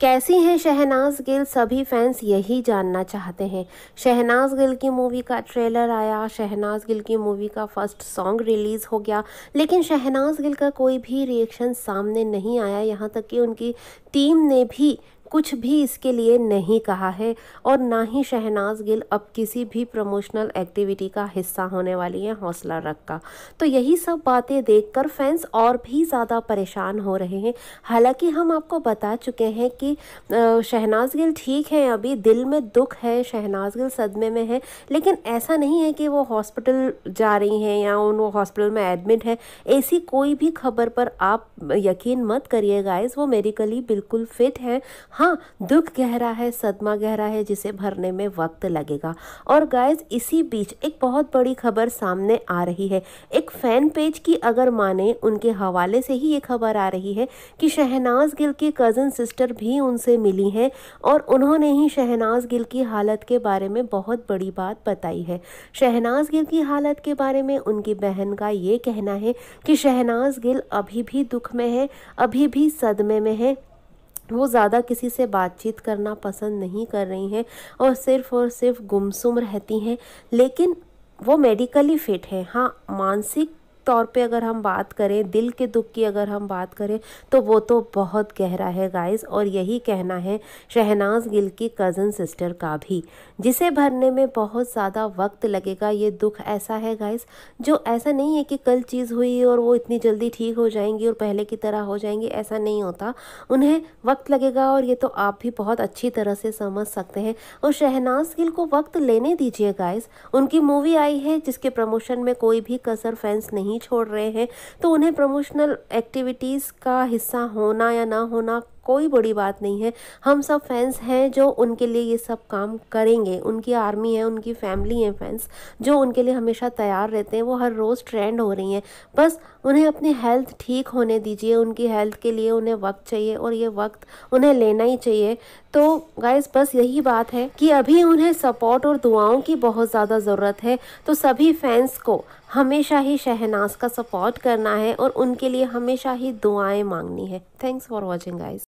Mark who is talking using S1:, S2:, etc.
S1: कैसी हैं शहनाज गिल सभी फैंस यही जानना चाहते हैं शहनाज गिल की मूवी का ट्रेलर आया शहनाज गिल की मूवी का फर्स्ट सॉन्ग रिलीज़ हो गया लेकिन शहनाज गिल का कोई भी रिएक्शन सामने नहीं आया यहाँ तक कि उनकी टीम ने भी कुछ भी इसके लिए नहीं कहा है और ना ही शहनाज गिल अब किसी भी प्रमोशनल एक्टिविटी का हिस्सा होने वाली है हौसला रख का तो यही सब बातें देखकर फैंस और भी ज़्यादा परेशान हो रहे हैं हालांकि हम आपको बता चुके हैं कि शहनाज गिल ठीक है अभी दिल में दुख है शहनाज गिल सदमे में है लेकिन ऐसा नहीं है कि वो हॉस्पिटल जा रही हैं या उन हॉस्पिटल में एडमिट है ऐसी कोई भी खबर पर आप यकीन मत करिए गाइज वो मेडिकली बिल्कुल फिट है हाँ दुख गहरा है सदमा गहरा है जिसे भरने में वक्त लगेगा और गाइज इसी बीच एक बहुत बड़ी खबर सामने आ रही है एक फैन पेज की अगर माने उनके हवाले से ही ये खबर आ रही है कि शहनाज गिल की कज़न सिस्टर भी उनसे मिली हैं और उन्होंने ही शहनाज गिल की हालत के बारे में बहुत बड़ी बात बताई है शहनाज गिल की हालत के बारे में उनकी बहन का ये कहना है कि शहनाज गिल अभी भी दुख में है अभी भी सदमे में है वो ज़्यादा किसी से बातचीत करना पसंद नहीं कर रही हैं और सिर्फ़ और सिर्फ गुमसुम रहती हैं लेकिन वो मेडिकली फिट है हाँ मानसिक तौर पे अगर हम बात करें दिल के दुख की अगर हम बात करें तो वो तो बहुत गहरा है गाइस और यही कहना है शहनाज गिल की कज़न सिस्टर का भी जिसे भरने में बहुत ज़्यादा वक्त लगेगा ये दुख ऐसा है गाइस जो ऐसा नहीं है कि कल चीज़ हुई और वो इतनी जल्दी ठीक हो जाएंगी और पहले की तरह हो जाएंगी ऐसा नहीं होता उन्हें वक्त लगेगा और ये तो आप भी बहुत अच्छी तरह से समझ सकते हैं और शहनाज गिल को वक्त लेने दीजिए गाइस उनकी मूवी आई है जिसके प्रमोशन में कोई भी कसर फैंस नहीं नहीं छोड़ रहे हैं तो उन्हें प्रमोशनल एक्टिविटीज़ का हिस्सा होना या ना होना कोई बड़ी बात नहीं है हम सब फैंस हैं जो उनके लिए ये सब काम करेंगे उनकी आर्मी है उनकी फैमिली है फैंस जो उनके लिए हमेशा तैयार रहते हैं वो हर रोज़ ट्रेंड हो रही हैं बस उन्हें अपनी हेल्थ ठीक होने दीजिए उनकी हेल्थ के लिए उन्हें वक्त चाहिए और ये वक्त उन्हें लेना ही चाहिए तो गाइज बस यही बात है कि अभी उन्हें सपोर्ट और दुआओं की बहुत ज़्यादा ज़रूरत है तो सभी फैंस को हमेशा ही शहनाज का सपोर्ट करना है और उनके लिए हमेशा ही दुआएं मांगनी है थैंक्स फॉर वॉचिंग गाइज